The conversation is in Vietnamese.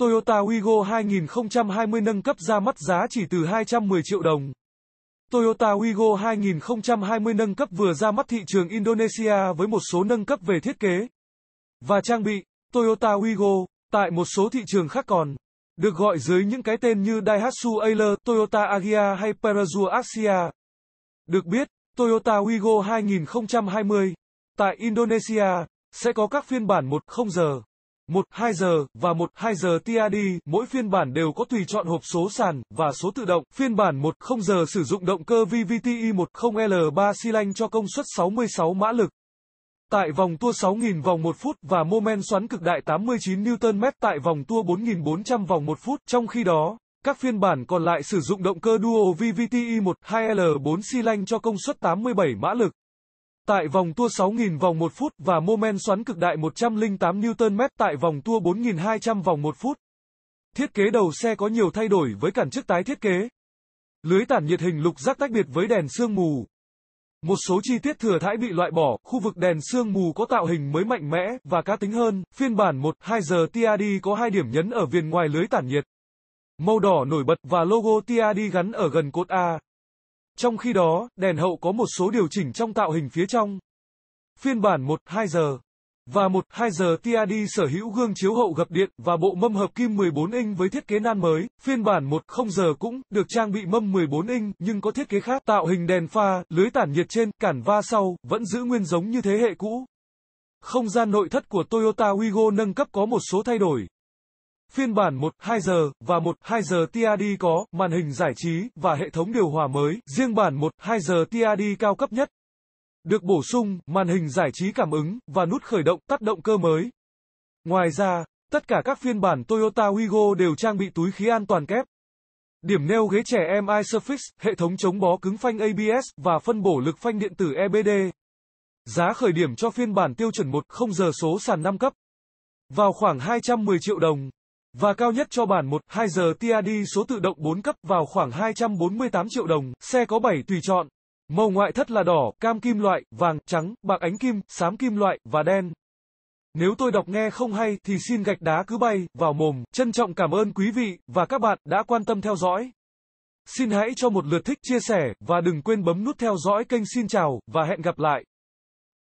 Toyota Wigo 2020 nâng cấp ra mắt giá chỉ từ 210 triệu đồng. Toyota Wigo 2020 nâng cấp vừa ra mắt thị trường Indonesia với một số nâng cấp về thiết kế và trang bị. Toyota Wigo tại một số thị trường khác còn được gọi dưới những cái tên như Daihatsu Ailer, Toyota Agia hay Perazua Axia. Được biết, Toyota Wigo 2020 tại Indonesia sẽ có các phiên bản 1 0 giờ 1, 2 giờ, và 1, 2 giờ TID, mỗi phiên bản đều có tùy chọn hộp số sàn, và số tự động. Phiên bản 1, 0 giờ sử dụng động cơ VVTi 10L3 xi lanh cho công suất 66 mã lực. Tại vòng tua 6.000 vòng 1 phút và mô men xoắn cực đại 89 Nm tại vòng tua 4.400 vòng 1 phút. Trong khi đó, các phiên bản còn lại sử dụng động cơ Duo VVTi 12L4 xi lanh cho công suất 87 mã lực. Tại vòng tua 6.000 vòng 1 phút và mô men xoắn cực đại 108 Nm tại vòng tua 4.200 vòng 1 phút. Thiết kế đầu xe có nhiều thay đổi với cản trước tái thiết kế. Lưới tản nhiệt hình lục giác tách biệt với đèn sương mù. Một số chi tiết thừa thãi bị loại bỏ, khu vực đèn sương mù có tạo hình mới mạnh mẽ và cá tính hơn. Phiên bản 1-2 giờ TAD có hai điểm nhấn ở viền ngoài lưới tản nhiệt. Màu đỏ nổi bật và logo TAD gắn ở gần cột A. Trong khi đó, đèn hậu có một số điều chỉnh trong tạo hình phía trong. Phiên bản 1-2 giờ và 1-2 giờ TID sở hữu gương chiếu hậu gập điện và bộ mâm hợp kim 14 inch với thiết kế nan mới. Phiên bản 1-0 giờ cũng được trang bị mâm 14 inch nhưng có thiết kế khác, tạo hình đèn pha, lưới tản nhiệt trên, cản va sau vẫn giữ nguyên giống như thế hệ cũ. Không gian nội thất của Toyota Wigo nâng cấp có một số thay đổi. Phiên bản 1.2 giờ và 1.2 giờ TRD có màn hình giải trí và hệ thống điều hòa mới, riêng bản 1.2 giờ TRD cao cấp nhất. Được bổ sung màn hình giải trí cảm ứng và nút khởi động tắt động cơ mới. Ngoài ra, tất cả các phiên bản Toyota Wigo đều trang bị túi khí an toàn kép. Điểm neo ghế trẻ em iSurface, hệ thống chống bó cứng phanh ABS và phân bổ lực phanh điện tử EBD. Giá khởi điểm cho phiên bản tiêu chuẩn 1 0 giờ số sàn 5 cấp vào khoảng 210 triệu đồng và cao nhất cho bản 1, 2 giờ TID số tự động 4 cấp vào khoảng 248 triệu đồng, xe có 7 tùy chọn. Màu ngoại thất là đỏ, cam kim loại, vàng, trắng, bạc ánh kim, xám kim loại, và đen. Nếu tôi đọc nghe không hay thì xin gạch đá cứ bay vào mồm. Trân trọng cảm ơn quý vị và các bạn đã quan tâm theo dõi. Xin hãy cho một lượt thích chia sẻ và đừng quên bấm nút theo dõi kênh xin chào và hẹn gặp lại.